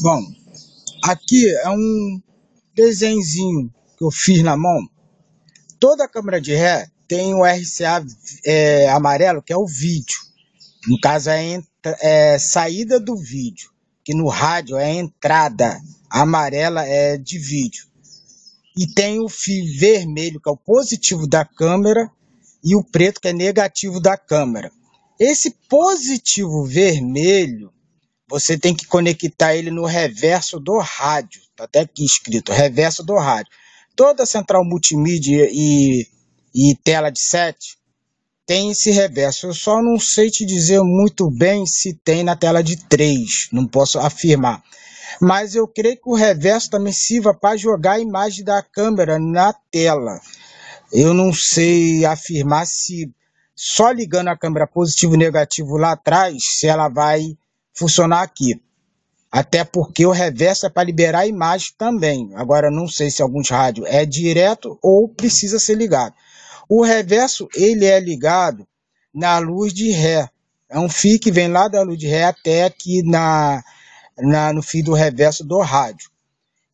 Bom, aqui é um desenhozinho que eu fiz na mão. Toda câmera de ré tem o RCA é, amarelo, que é o vídeo. No caso, é, é saída do vídeo, que no rádio é entrada, a amarela é de vídeo. E tem o fio vermelho, que é o positivo da câmera, e o preto, que é negativo da câmera. Esse positivo vermelho você tem que conectar ele no reverso do rádio. Está até aqui escrito, reverso do rádio. Toda central multimídia e, e tela de set tem esse reverso. Eu só não sei te dizer muito bem se tem na tela de 3, não posso afirmar. Mas eu creio que o reverso também sirva para jogar a imagem da câmera na tela. Eu não sei afirmar se só ligando a câmera positivo e negativo lá atrás, se ela vai funcionar aqui. Até porque o reverso é para liberar a imagem também. Agora, não sei se alguns rádios é direto ou precisa ser ligado. O reverso, ele é ligado na luz de ré. É um fio que vem lá da luz de ré até aqui na, na, no fio do reverso do rádio.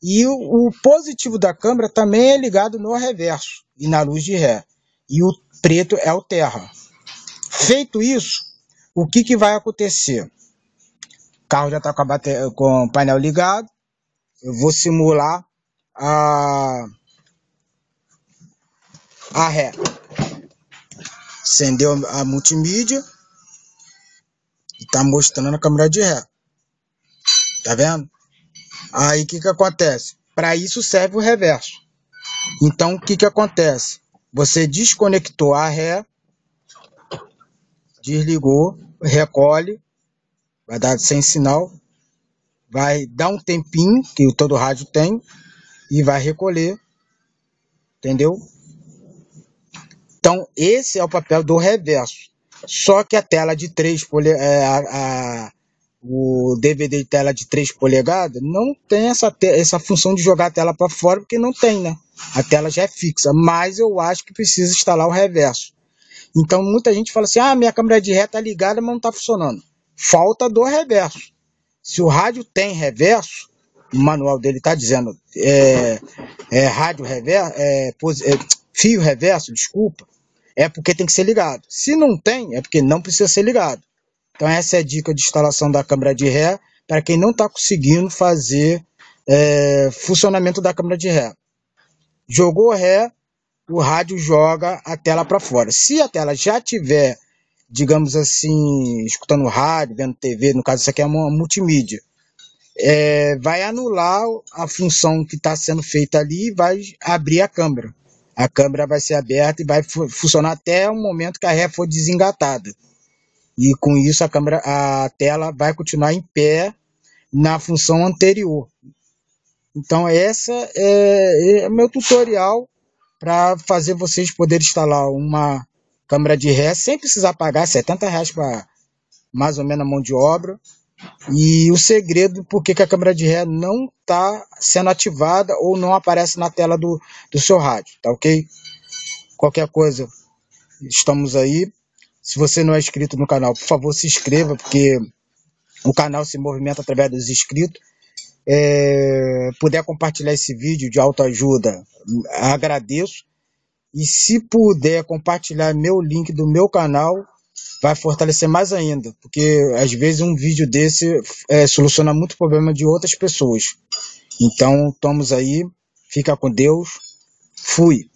E o, o positivo da câmera também é ligado no reverso e na luz de ré. E o preto é o terra. Feito isso, o que, que vai acontecer? carro já está com, com o painel ligado. Eu vou simular a, a ré. Acendeu a multimídia. Está mostrando a câmera de ré. Tá vendo? Aí o que, que acontece? Para isso serve o reverso. Então o que, que acontece? Você desconectou a ré, desligou, recolhe vai dar sem sinal, vai dar um tempinho, que todo rádio tem, e vai recolher, entendeu? Então, esse é o papel do reverso. Só que a tela de 3 polegadas, é, a, a, o DVD de tela de 3 polegadas, não tem essa, essa função de jogar a tela para fora, porque não tem, né? A tela já é fixa, mas eu acho que precisa instalar o reverso. Então, muita gente fala assim, ah, minha câmera de ré está ligada, mas não está funcionando falta do reverso. Se o rádio tem reverso, o manual dele está dizendo é, é, rádio reverso, é, é, fio reverso, desculpa, é porque tem que ser ligado. Se não tem, é porque não precisa ser ligado. Então essa é a dica de instalação da câmera de ré para quem não está conseguindo fazer é, funcionamento da câmera de ré. Jogou ré, o rádio joga a tela para fora. Se a tela já tiver digamos assim, escutando rádio, vendo TV, no caso isso aqui é uma multimídia, é, vai anular a função que está sendo feita ali e vai abrir a câmera. A câmera vai ser aberta e vai fu funcionar até o momento que a ré for desengatada. E com isso a câmera, a tela vai continuar em pé na função anterior. Então essa é, é meu tutorial para fazer vocês poderem instalar uma câmara de ré, sem precisar pagar 70 reais para mais ou menos a mão de obra. E o segredo por que a câmera de ré não está sendo ativada ou não aparece na tela do, do seu rádio, tá ok? Qualquer coisa, estamos aí. Se você não é inscrito no canal, por favor, se inscreva, porque o canal se movimenta através dos inscritos. É, puder compartilhar esse vídeo de autoajuda, agradeço. E se puder compartilhar meu link do meu canal, vai fortalecer mais ainda, porque às vezes um vídeo desse é, soluciona muito problema de outras pessoas. Então, estamos aí, fica com Deus, fui.